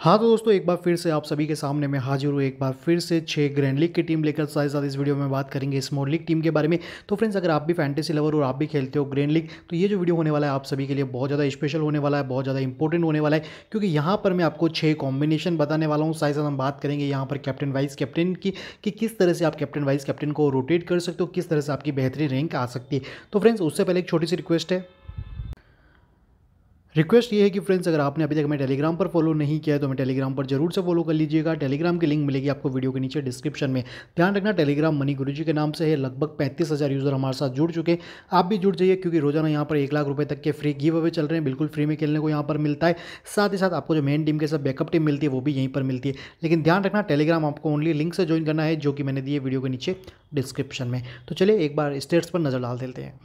हाँ तो दोस्तों एक बार फिर से आप सभी के सामने मैं हाजिर हूँ एक बार फिर से छः ग्रैंड लीग की टीम लेकर साथ साथ इस वीडियो में बात करेंगे स्मॉल लीग टीम के बारे में तो फ्रेंड्स अगर आप भी फैंटेसी लवर और आप भी खेलते हो ग्रैंड लीग तो ये जो वीडियो होने वाला है आप सभी के लिए बहुत ज़्यादा स्पेशल होने वाला है बहुत ज़्यादा इंपॉर्टेंट होने वाला है क्योंकि यहाँ पर मैं आपको छः कॉम्बिनेशन बताने वाला हूँ साथ साथ हम बात करेंगे यहाँ पर कैप्टन वाइस कैप्टन की कि किस तरह से आप कैप्टन वाइस कैप्टन को रोटेट कर सकते हो किस तरह से आपकी बेहतरीन रैंक आ सकती है तो फ्रेंड्स उससे पहले एक छोटी सी रिक्वेस्ट है रिक्वेस्ट ये है कि फ्रेंड्स अगर आपने अभी तक हमें टेलीग्राम पर फॉलो नहीं किया है तो हमें टेलीग्राम पर जरूर से फॉलो कर लीजिएगा टेलीग्राम की लिंक मिलेगी आपको वीडियो के नीचे डिस्क्रिप्शन में ध्यान रखना टेलीग्राम मनी गुरु जी के नाम से है लगभग पैंतीस हज़ार यूज़र हमारे साथ जुड़ चुके आप भी जुड़ जाइए क्योंकि रोजाना यहाँ पर एक लाख रुपये तक के फ्री गिव अवे चल रहे हैं बिल्कुल फ्री में खेलने को यहाँ पर मिलता है साथ ही साथ आपको जो मेन टीम के साथ बैकअप टीम मिलती है वो भी यहीं पर मिलती है लेकिन ध्यान रखना टेलीग्राम आपको ओनली लिंक से ज्वाइन करना है जो कि मैंने दिए वीडियो के नीचे डिस्क्रिप्शन में तो चलिए एक बार स्टेट्स पर नज़र डाल देते हैं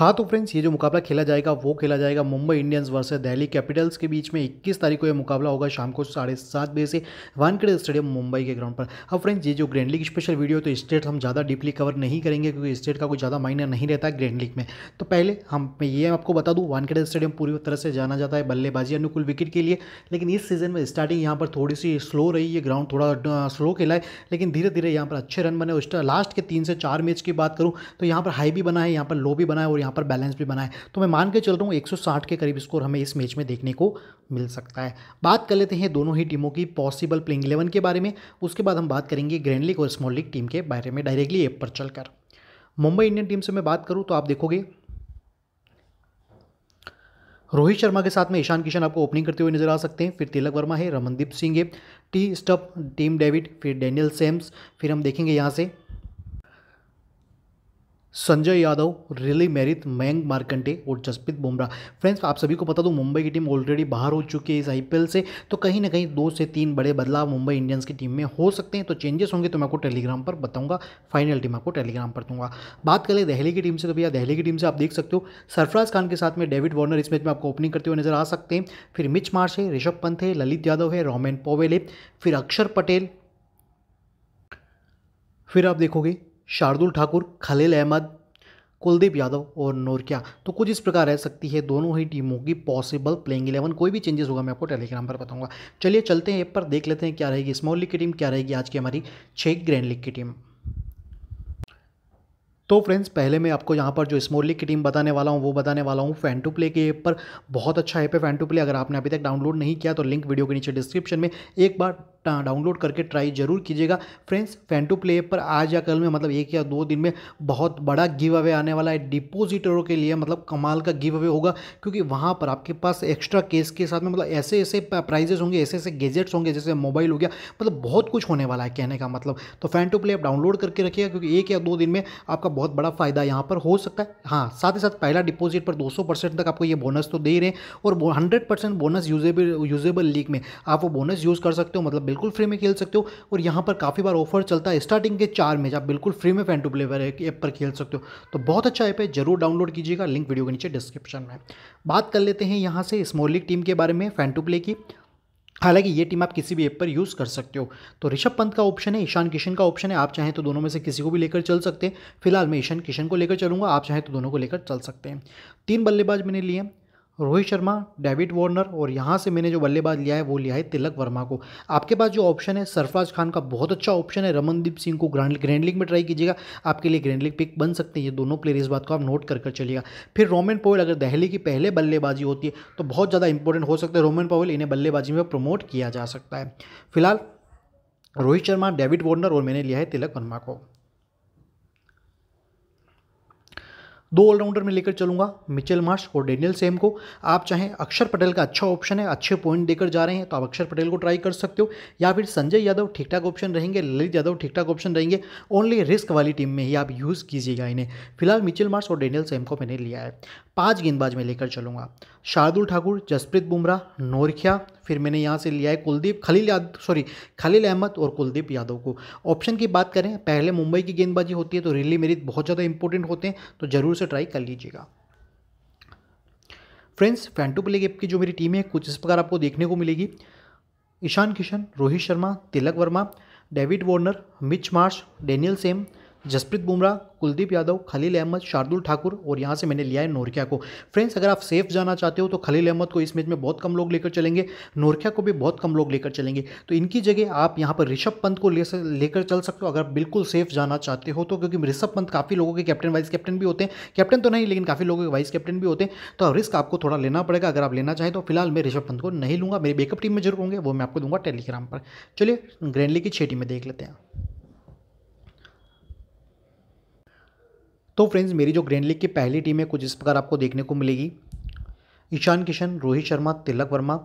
हाँ तो फ्रेंड्स ये जो मुकाबला खेला जाएगा वो खेला जाएगा Mumbai Indians versus Delhi Capitals के बीच में 21 तारीख को ये मुकाबला होगा शाम को साढ़े सात बजे से वानखेड़े स्टेडियम मुंबई के ग्राउंड पर अब फ्रेंड्स ये जो ग्रैंड लीग स्पेशल वीडियो तो स्टेट हम ज़्यादा डीपली कवर नहीं करेंगे क्योंकि स्टेट का कोई ज़्यादा मायने नहीं रहता है ग्रैंड लीग में तो पहले हम मैं ये आपको बता दूँ वानखेड़े स्टेडियम पूरी तरह से जाना जाता है बल्लेबाजी अनुकूल विकेट के लिए लेकिन इस सीजन में स्टार्टिंग यहाँ पर थोड़ी सी स्लो रही है ग्राउंड थोड़ा स्लो खेला है लेकिन धीरे धीरे यहाँ पर अच्छे रन बने लास्ट के तीन से चार मैच की बात करूँ तो यहाँ पर हाई भी बना है यहाँ पर लो भी बना है और यहाँ यहाँ पर बैलेंस भी बनाए तो मैं मान के चल रहा हूँ 160 के करीब स्कोर हमें इस मैच में देखने को मिल सकता है बात कर लेते हैं दोनों ही टीमों की पॉसिबल प्लेइंग इलेवन के बारे में उसके बाद हम बात करेंगे ग्रैंड लीग और स्मॉल लीग टीम के बारे में डायरेक्टली ऐप पर चलकर मुंबई इंडियन टीम से मैं बात करूँ तो आप देखोगे रोहित शर्मा के साथ में ईशान किशन आपको ओपनिंग करते हुए नजर आ सकते हैं फिर तिलक वर्मा है रमनदीप सिंह है टी स्टप टीम डेविड फिर डेनियल सेम्स फिर हम देखेंगे यहाँ से संजय यादव रिली मेरिथ मयंक मार्कंडे और जसप्रीत बुमराह फ्रेंड्स आप सभी को बता दूं तो मुंबई की टीम ऑलरेडी बाहर हो चुकी है इस आईपीएल से तो कहीं ना कहीं दो से तीन बड़े बदलाव मुंबई इंडियंस की टीम में हो सकते हैं तो चेंजेस होंगे तो मैं आपको टेलीग्राम पर बताऊंगा फाइनल टीम आपको टेलीग्राम पर दूंगा बात करें दहली की टीम से तो भैया दहली की टीम से आप देख सकते हो सरफराज खान के साथ में डेविड वार्नर इस मैच में आपको ओपनिंग करते हुए नजर आ सकते हैं फिर मिच मार्श है ऋषभ पंत है ललित यादव है रोमेन पोवेल है फिर अक्षर पटेल फिर आप देखोगे शार्दुल ठाकुर खलील अहमद कुलदीप यादव और नोरकिया तो कुछ इस प्रकार रह सकती है दोनों ही टीमों की पॉसिबल प्लेइंग इलेवन कोई भी चेंजेस होगा मैं आपको टेलीग्राम पर बताऊंगा चलिए चलते हैं ऐप पर देख लेते हैं क्या रहेगी स्मॉल लीग की टीम क्या रहेगी आज की हमारी छः ग्रैंड लीग की टीम तो फ्रेंड्स पहले मैं आपको यहाँ पर जो स्मॉल लीग की टीम बताने वाला हूँ वो बताने वाला हूँ फैन टू प्ले के ऐप पर बहुत अच्छा ऐप है फैन टू प्ले अगर आपने अभी तक डाउनलोड नहीं किया तो लिंक वीडियो के नीचे डिस्क्रिप्शन में एक बार डाउनलोड करके ट्राई जरूर कीजिएगा फ्रेंड्स फैन टू प्ले पर आज या कल में मतलब एक या दो दिन में बहुत बड़ा गिव अवे आने वाला है डिपोजिटरों के लिए मतलब कमाल का गिव अवे होगा क्योंकि वहाँ पर आपके पास एक्स्ट्रा केस के साथ में मतलब ऐसे ऐसे प्राइजेस होंगे ऐसे ऐसे गेजेट्स होंगे जैसे मोबाइल हो गया मतलब बहुत कुछ होने वाला है कहने का मतलब तो फैन टू प्ले आप डाउनलोड करके रखिएगा क्योंकि एक या दो दिन में आपका बहुत बड़ा फायदा यहाँ पर हो सकता है हाँ साथ ही साथ पहला डिपोजिट पर दो परसेंट तक आपको ये बोनस तो दे रहे हैं और hundred percent bonus usable usable league में आप वो बोनस यूज़ कर सकते हो मतलब बिल्कुल फ्री में खेल सकते हो और यहाँ पर काफ़ी बार ऑफर चलता है स्टार्टिंग के चार मैच आप बिल्कुल फ्री में फैन टू प्ले ऐप पर खेल सकते हो तो बहुत अच्छा ऐप है जरूर डाउनलोड कीजिएगा लिंक वीडियो के नीचे डिस्क्रिप्शन में बात कर लेते हैं यहाँ से स्मॉल लीग टीम के बारे में फैन टू प्ले की हालांकि ये टीम आप किसी भी ऐप पर यूज़ कर सकते हो तो ऋषभ पंत का ऑप्शन है ईशान किशन का ऑप्शन है आप चाहें तो दोनों में से किसी को भी लेकर चल सकते हैं फिलहाल मैं ईशान किशन को लेकर चलूंगा आप चाहें तो दोनों को लेकर चल सकते हैं तीन बल्लेबाज मैंने लिए रोहित शर्मा डेविड वार्नर और यहाँ से मैंने जो बल्लेबाज लिया है वो लिया है तिलक वर्मा को आपके पास जो ऑप्शन है सरफराज खान का बहुत अच्छा ऑप्शन है रमनदीप सिंह को ग्रैंड ग्रैंड लीग में ट्राई कीजिएगा आपके लिए ग्रैंड लीग पिक बन सकते हैं ये दोनों प्लेयर इस बात को आप नोट कर कर चलिएगा फिर रोमन पोवेल अगर दहली की पहले बल्लेबाजी होती है तो बहुत ज़्यादा इंपॉर्टेंट हो सकता है रोमन पोवेल इन्हें बल्लेबाजी में प्रमोट किया जा सकता है फिलहाल रोहित शर्मा डेविड वार्नर और मैंने लिया है तिलक वर्मा को दो ऑलराउंडर में लेकर चलूंगा मिचेल मार्श और डेनियल सेम को आप चाहें अक्षर पटेल का अच्छा ऑप्शन है अच्छे पॉइंट देकर जा रहे हैं तो आप अक्षर पटेल को ट्राई कर सकते हो या फिर संजय यादव ठीक ठाक ऑप्शन रहेंगे ललित यादव ठीक ठाक ऑप्शन रहेंगे ओनली रिस्क वाली टीम में ही आप यूज़ कीजिएगा इन्हें फिलहाल मिचिल मार्श और डेनियल सेम को मैंने लिया है पाँच गेंदबाज में लेकर चलूंगा शार्दुल ठाकुर जसप्रीत बुमराह नोरखिया फिर मैंने यहाँ से लिया है कुलदीप खलील याद सॉरी खलील अहमद और कुलदीप यादव को ऑप्शन की बात करें पहले मुंबई की गेंदबाजी होती है तो रिली मेरिट बहुत ज़्यादा इंपॉर्टेंट होते हैं तो ज़रूर से ट्राई कर लीजिएगा फ्रेंड्स फैंटू प्ले गेप की जो मेरी टीम है कुछ इस प्रकार आपको देखने को मिलेगी Ishan Kishan Rohit Sharma Tilak Varma David Warner Mitch Marsh Daniel Sams Jasprit Bumrah Kuldeep Yadav Khaleel Ahmed Shardul Thakur और यहाँ से मैंने लिया है नोरखिया को फ्रेंड्स अगर आप सेफ जाना चाहते हो तो खलील अहमद को इस मैच में बहुत कम लोग लेकर चलेंगे नोरखिया को भी बहुत कम लोग लेकर चलेंगे तो इनकी जगह आप यहाँ पर ऋषभ पंत को ले लेकर चल सकते हो अगर बिल्कुल सेफ जाना चाहते हो तो क्योंकि ऋषभ पंत काफ़ी लोगों के कैप्टन वाइस कैप्टन भी होते हैं कैप्टन तो नहीं लेकिन काफ़ी लोगों के वाइस कैप्टन भी होते हैं तो रिस्क आपको थोड़ा लेना पड़ेगा अगर आप लेना चाहें तो फिलहाल मैं ऋषभ पंत को नहीं लूँगा मेरी बेकअप टीम में जरूर होंगे वो मैं आपको दूंगा टेलीग्राम पर चलिए ग्रैंडली की छेटी में देख लेते हैं तो फ्रेंड्स मेरी जो ग्रैंड लीग की पहली टीम है कुछ इस प्रकार आपको देखने को मिलेगी Ishan Kishan Rohit Sharma Tilak Varma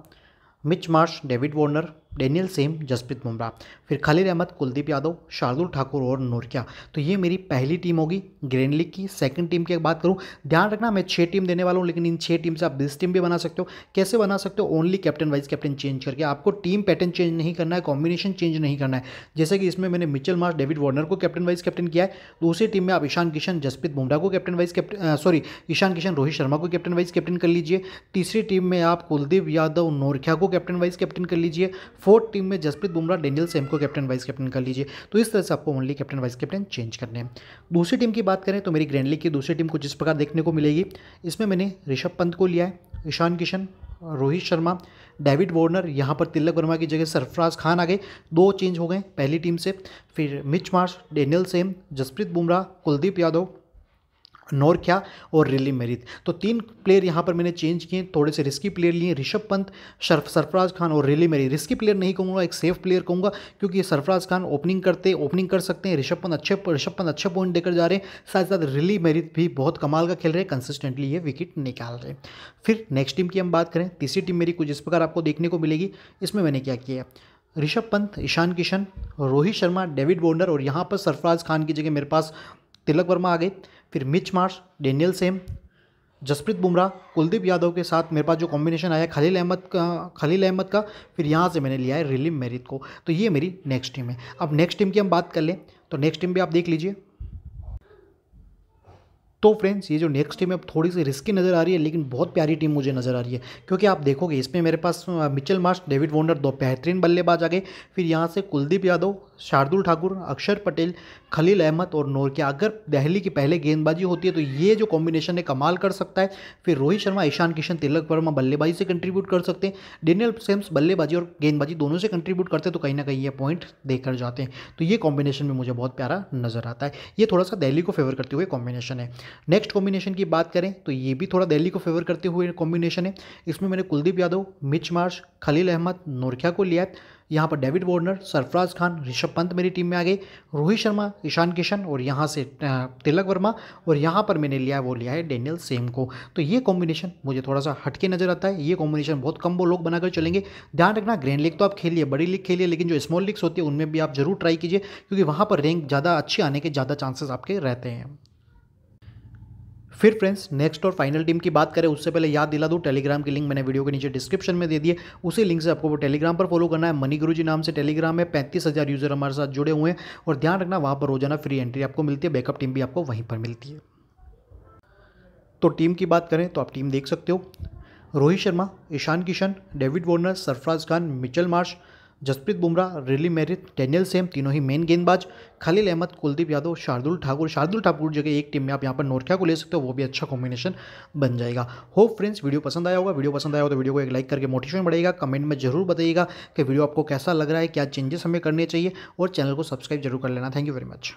Mitch Marsh David Warner Daniel Sams Jasprit Bumrah फिर खलील अहमद कुलदीप यादव शार्दुल ठाकुर और नोरकिया तो ये मेरी पहली टीम होगी ग्रेन लीग की सेकंड टीम की बात करूँ ध्यान रखना मैं छः टीम देने वाला हूँ लेकिन इन छः टीम से आप बीस टीम भी बना सकते हो कैसे बना सकते हो only captain vice captain change करके आपको टीम पैटर्न चेंज नहीं करना है कॉम्बिनेशन चेंज नहीं करना है जैसे कि इसमें मैंने मिचल मार्स डेविड वार्नर को कैप्टन वाइज कैप्टन किया है दूसरी टीम में आप ईशान किशन जसप्रीत बुमराह को captain vice captain sorry Ishan Kishan Rohit Sharma को कैप्टन वाइज कैप्टन कर लीजिए तीसरी टीम में आप कुलदीप यादव नोरखिया को कैप्टन वाइज कैप्टन कर लीजिए फोर्थ टीम में जसप्रीत बुमराह डेंजल सेम को कैप्टन वाइस कैप्टन कर लीजिए तो इस तरह से आपको only captain vice captain change करने हैं दूसरी टीम की बात करें तो मेरी ग्रैंडली की दूसरी टीम को जिस प्रकार देखने को मिलेगी इसमें मैंने ऋषभ पंत को लिया है ईशान किशन रोहित शर्मा डेविड वॉर्नर यहाँ पर तिलक वर्मा की जगह सरफराज खान आ गए दो चेंज हो गए पहली टीम से फिर Mitch Marsh Daniel Sams Jasprit Bumrah Kuldeep Yadav Nortje और रिली मेरित तो तीन प्लेयर यहाँ पर मैंने चेंज किए थोड़े से रिस्की प्लेयर लिए ऋषभ पंत शर्फ सरफराज खान और रिली मेरी रिस्की प्लेयर नहीं कहूँगा एक सेफ प्लेयर कहूँगा क्योंकि सरफराज खान ओपनिंग करते ओपनिंग कर सकते हैं ऋषभ पंत अच्छे ऋषभ पंत अच्छे पॉइंट देकर जा रहे हैं साथ साथ रिली मेरित भी बहुत कमाल का खेल रहे हैं कंसिस्टेंटली ये विकेट निकाल रहे हैं फिर नेक्स्ट टीम की हम बात करें तीसरी टीम मेरी कुछ इस प्रकार आपको देखने को मिलेगी इसमें मैंने क्या किया ऋषभ पंत ईशान किशन रोहित शर्मा डेविड बोर्नर और यहाँ पर सरफराज खान की जगह मेरे पास तिलक वर्मा आ गए फिर Mitch Marsh Daniel Sams Jasprit Bumrah Kuldeep Yadav के साथ मेरे पास जो कॉम्बिनेशन आया खलील अहमद का खलील अहमद का फिर यहाँ से मैंने लिया है रिलीम मेरिट को तो ये मेरी नेक्स्ट टीम है अब नेक्स्ट टीम की हम बात कर लें तो नेक्स्ट टीम भी आप देख लीजिए तो फ्रेंड्स ये जो नेक्स्ट टीम है थोड़ी सी रिस्की नज़र आ रही है लेकिन बहुत प्यारी टीम मुझे नज़र आ रही है क्योंकि आप देखोगे इसमें मेरे पास मिचल मार्श डेविड वॉर्नर दो बेहतरीन बल्लेबाज आ गए फिर यहाँ से कुलदीप यादव शार्दुल ठाकुर अक्षर पटेल खलील अहमद और नोर के अगर दहली की पहले गेंदबाजी होती है तो ये जो कॉम्बिनेशन है कमाल कर सकता है फिर रोहित शर्मा ईशान किशन तिलक वर्मा बल्लेबाजी से कंट्रीब्यूट कर सकते हैं डेनियल सेम्स बल्लेबाजी और गेंदबाजी दोनों से कंट्रीब्यूट करते हैं तो कहीं ना कहीं ये पॉइंट देकर जाते हैं तो ये कॉम्बिनेशन में मुझे बहुत प्यारा नजर आता है ये थोड़ा सा दहली को फेवर करते हुए कॉम्बिनेशन है नेक्स्ट कॉम्बिनेशन की बात करें तो ये भी थोड़ा दहली को फेवर करते हुए कॉम्बिनेशन है इसमें मैंने Kuldeep Yadav Mitch Marsh Khaleel Ahmed Nortje को लिया है यहाँ पर डेविड वॉर्नर सरफराज खान ऋषभ पंत मेरी टीम में आ गए रोहित शर्मा ईशान किशन और यहाँ से तिलक वर्मा और यहाँ पर मैंने लिया है वो लिया है डेनियल सेम को तो ये कॉम्बिनेशन मुझे थोड़ा सा हटके नजर आता है ये कॉम्बिनेशन बहुत कम वो लोग बनाकर चलेंगे ध्यान रखना ग्रैंड लीग तो आप खेलिए बड़ी लीग खेलिए लेकिन जो स्मॉल लीग्स होती है उनमें भी आप जरूर ट्राई कीजिए क्योंकि वहाँ पर रैंक ज़्यादा अच्छी आने के ज़्यादा चांसेस आपके रहते हैं फिर फ्रेंड्स नेक्स्ट और फाइनल टीम की बात करें उससे पहले याद दिला दूँ टेलीग्राम की लिंक मैंने वीडियो के नीचे डिस्क्रिप्शन में दे दिए उसी लिंक से आपको वो टेलीग्राम पर फॉलो करना है मनी गुरु जी नाम से टेलीग्राम में पैंतीस हज़ार यूज़र हमारे साथ जुड़े हुए हैं और ध्यान रखना वहाँ पर रोजाना फ्री एंट्री आपको मिलती है बैकअप टीम भी आपको वहीं पर मिलती है तो टीम की बात करें तो आप टीम देख सकते हो Rohit Sharma Ishan Kishan David Warner Sarfaraz Khan Mitchell Marsh Jasprit Bumrah Rilee Meredith Daniel Sams तीनों ही मेन गेंदबाज खलील अहमद कुलदीप यादव शार्दुल ठाकुर शार्दुल ठाकुर जगह एक टीम में आप यहाँ पर नोरख्या को ले सकते हो वो भी अच्छा कॉम्बिनेशन बन जाएगा होप फ्रेंड्स वीडियो पसंद आया होगा वीडियो पसंद आया हो तो वीडियो को एक लाइक करके मोटिवेशन बढ़ेगा कमेंट में जरूर बताइएगा कि वीडियो आपको कैसा लग रहा है क्या चेंजेस हमें करने चाहिए और चैनल को सब्सक्राइब जरूर कर लेना थैंक यू वेरी मच